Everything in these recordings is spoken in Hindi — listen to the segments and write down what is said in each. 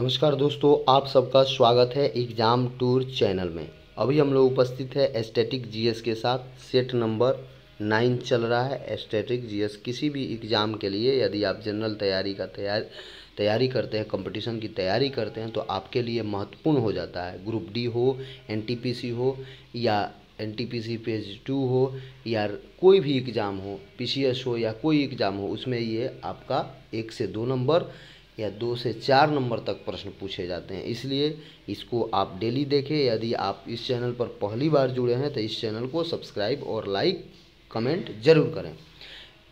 नमस्कार दोस्तों आप सबका स्वागत है एग्ज़ाम टूर चैनल में अभी हम लोग उपस्थित है स्टैटिक जीएस के साथ सेट नंबर नाइन चल रहा है स्टैटिक जीएस किसी भी एग्ज़ाम के लिए यदि आप जनरल तैयारी का तैयार तैयारी करते हैं कंपटीशन की तैयारी करते हैं तो आपके लिए महत्वपूर्ण हो जाता है ग्रुप डी हो एन हो या N T P C page two हो या कोई भी एग्ज़ाम हो पी सी एस हो या कोई एग्ज़ाम हो उसमें ये आपका एक से दो नंबर या दो से चार नंबर तक प्रश्न पूछे जाते हैं इसलिए इसको आप डेली देखें यदि आप इस चैनल पर पहली बार जुड़े हैं तो इस चैनल को सब्सक्राइब और लाइक कमेंट जरूर करें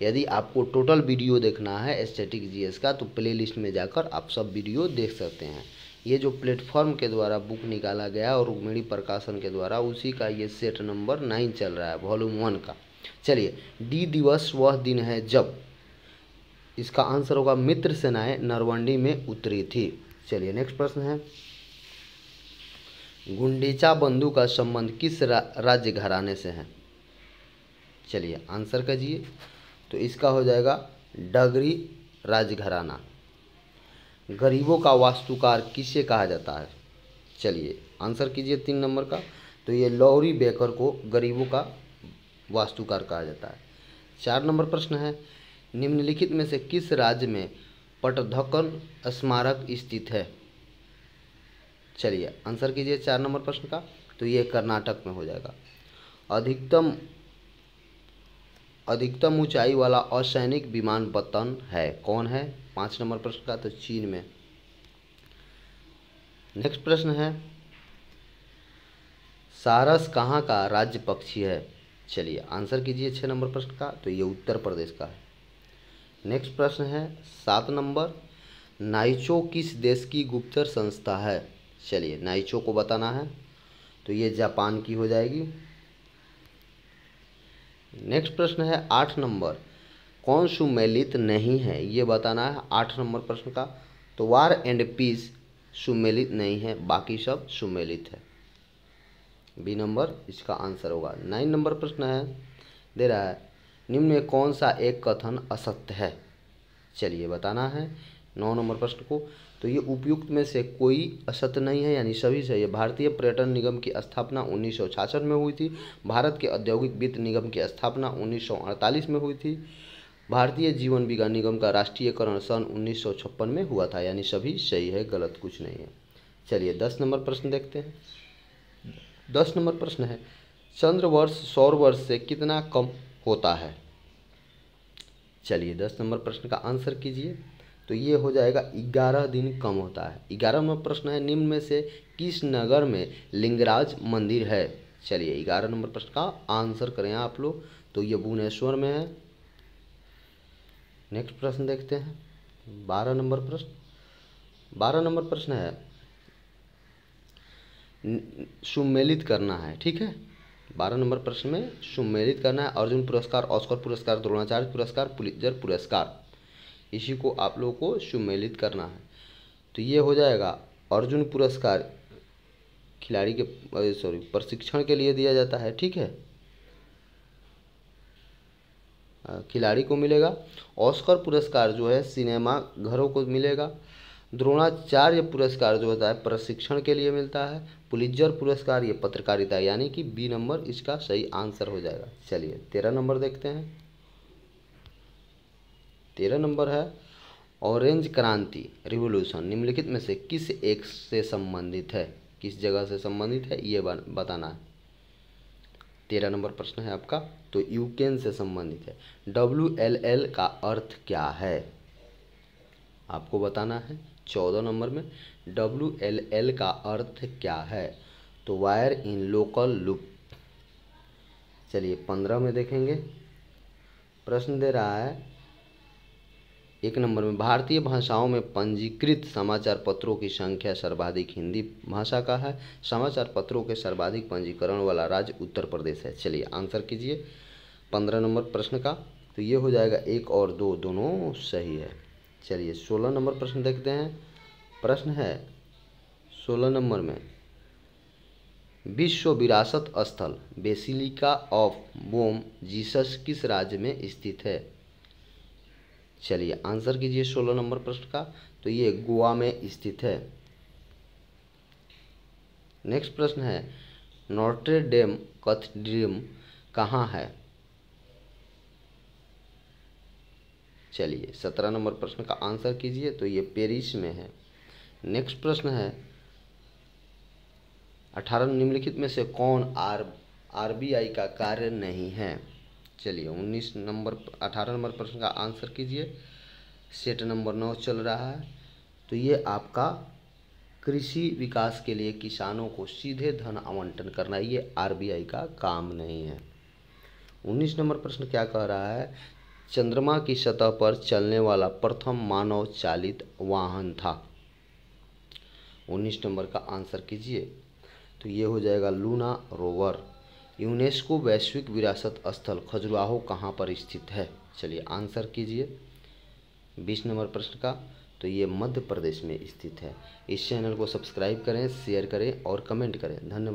यदि आपको टोटल वीडियो देखना है एस्थेटिक जीएस का तो प्लेलिस्ट में जाकर आप सब वीडियो देख सकते हैं ये जो प्लेटफॉर्म के द्वारा बुक निकाला गया और रुक्मिणी प्रकाशन के द्वारा उसी का ये सेट नंबर नाइन चल रहा है वॉल्यूम वन का चलिए डी दिवस वह दिन है जब इसका आंसर होगा मित्र सेनाएं नरवंडी में उतरी थी चलिए नेक्स्ट प्रश्न है गुंडीचा बंधु का संबंध किस रा, राज्य घराने से है चलिए आंसर कीजिए तो इसका हो जाएगा डगरी राजघराना गरीबों का वास्तुकार किसे कहा जाता है चलिए आंसर कीजिए तीन नंबर का तो ये लौरी बेकर को गरीबों का वास्तुकार कहा जाता है चार नंबर प्रश्न है निम्नलिखित में से किस राज्य में पटधकन स्मारक स्थित है चलिए आंसर कीजिए चार नंबर प्रश्न का तो ये कर्नाटक में हो जाएगा अधिकतम अधिकतम ऊंचाई वाला असैनिक विमान पतन है कौन है पाँच नंबर प्रश्न का तो चीन में नेक्स्ट प्रश्न है सारस कहाँ का राज्य पक्षी है चलिए आंसर कीजिए छः नंबर प्रश्न का तो ये उत्तर प्रदेश का है नेक्स्ट प्रश्न है सात नंबर नाइचो किस देश की गुप्तचर संस्था है चलिए नाइचो को बताना है तो ये जापान की हो जाएगी नेक्स्ट प्रश्न है आठ नंबर कौन सुमेलित नहीं है ये बताना है आठ नंबर प्रश्न का तो वार एंड पीस सुमेलित नहीं है बाकी सब सुमेलित है बी नंबर इसका आंसर होगा नाइन नंबर प्रश्न है दे रहा है निम्न में कौन सा एक कथन असत्य है चलिए बताना है नौ नंबर प्रश्न को तो ये उपयुक्त में से कोई असत्य नहीं है यानी सभी सही है भारतीय पर्यटन निगम की स्थापना उन्नीस में हुई थी भारत के औद्योगिक वित्त निगम की स्थापना उन्नीस में हुई थी भारतीय जीवन विज्ञान निगम का राष्ट्रीयकरण सन उन्नीस में हुआ था यानी सभी सही है गलत कुछ नहीं है चलिए दस नंबर प्रश्न देखते हैं दस नंबर प्रश्न है चंद्र वर्ष सौर वर्ष से कितना कम होता है चलिए दस नंबर प्रश्न का आंसर कीजिए तो ये हो जाएगा ग्यारह दिन कम होता है ग्यारह नंबर प्रश्न है निम्न में से किस नगर में लिंगराज मंदिर है चलिए ग्यारह नंबर प्रश्न का आंसर करें आप लोग तो ये भुवनेश्वर में है नेक्स्ट प्रश्न देखते हैं बारह नंबर प्रश्न बारह नंबर प्रश्न है सुमेलित करना है ठीक है बारह नंबर प्रश्न में सुमेलित करना है अर्जुन पुरस्कार ऑस्कर पुरस्कार द्रोणाचार्य पुरस्कार पुलिजर पुरस्कार इसी को आप लोगों को सुमेलित करना है तो ये हो जाएगा अर्जुन पुरस्कार खिलाड़ी के सॉरी प्रशिक्षण के लिए दिया जाता है ठीक है खिलाड़ी को मिलेगा ऑस्कर पुरस्कार जो है सिनेमा घरों को मिलेगा द्रोणाचार्य पुरस्कार जो होता है प्रशिक्षण के लिए मिलता है पुलिजर पुरस्कार ये पत्रकारिता यानी कि बी नंबर इसका सही आंसर हो जाएगा चलिए तेरह नंबर देखते हैं तेरह नंबर है ऑरेंज क्रांति रिवोल्यूशन निम्नलिखित में से किस एक से संबंधित है किस जगह से संबंधित है ये बताना है तेरह नंबर प्रश्न है आपका तो यूकेन से संबंधित है डब्ल्यू एल एल का अर्थ क्या है आपको बताना है चौदह नंबर में डब्ल्यू एल एल का अर्थ क्या है तो वायर इन लोकल लूप चलिए पंद्रह में देखेंगे प्रश्न दे रहा है एक नंबर में भारतीय भाषाओं में पंजीकृत समाचार पत्रों की संख्या सर्वाधिक हिंदी भाषा का है समाचार पत्रों के सर्वाधिक पंजीकरण वाला राज्य उत्तर प्रदेश है चलिए आंसर कीजिए पंद्रह नंबर प्रश्न का तो ये हो जाएगा एक और दो दोनों सही है चलिए सोलह नंबर प्रश्न देखते हैं प्रश्न है सोलह नंबर में विश्व विरासत स्थल बेसिलिका ऑफ बोम जीसस किस राज्य में स्थित है चलिए आंसर कीजिए सोलह नंबर प्रश्न का तो ये गोवा में स्थित है नेक्स्ट प्रश्न है नोट्रे डेम कहाँ है चलिए सत्रह नंबर प्रश्न का आंसर कीजिए तो ये पेरिस में है नेक्स्ट प्रश्न है अठारह निम्नलिखित में से कौन आर आरबीआई का कार्य नहीं है चलिए उन्नीस नंबर अठारह नंबर प्रश्न का आंसर कीजिए सेट नंबर नौ चल रहा है तो ये आपका कृषि विकास के लिए किसानों को सीधे धन आवंटन करना ये आरबीआई का काम नहीं है उन्नीस नंबर प्रश्न क्या कह रहा है चंद्रमा की सतह पर चलने वाला प्रथम मानव चालित वाहन था उन्नीस नंबर का आंसर कीजिए तो ये हो जाएगा लूना रोवर यूनेस्को वैश्विक विरासत स्थल खजुराहो कहाँ पर स्थित है चलिए आंसर कीजिए बीस नंबर प्रश्न का तो ये मध्य प्रदेश में स्थित है इस चैनल को सब्सक्राइब करें शेयर करें और कमेंट करें धन्यवाद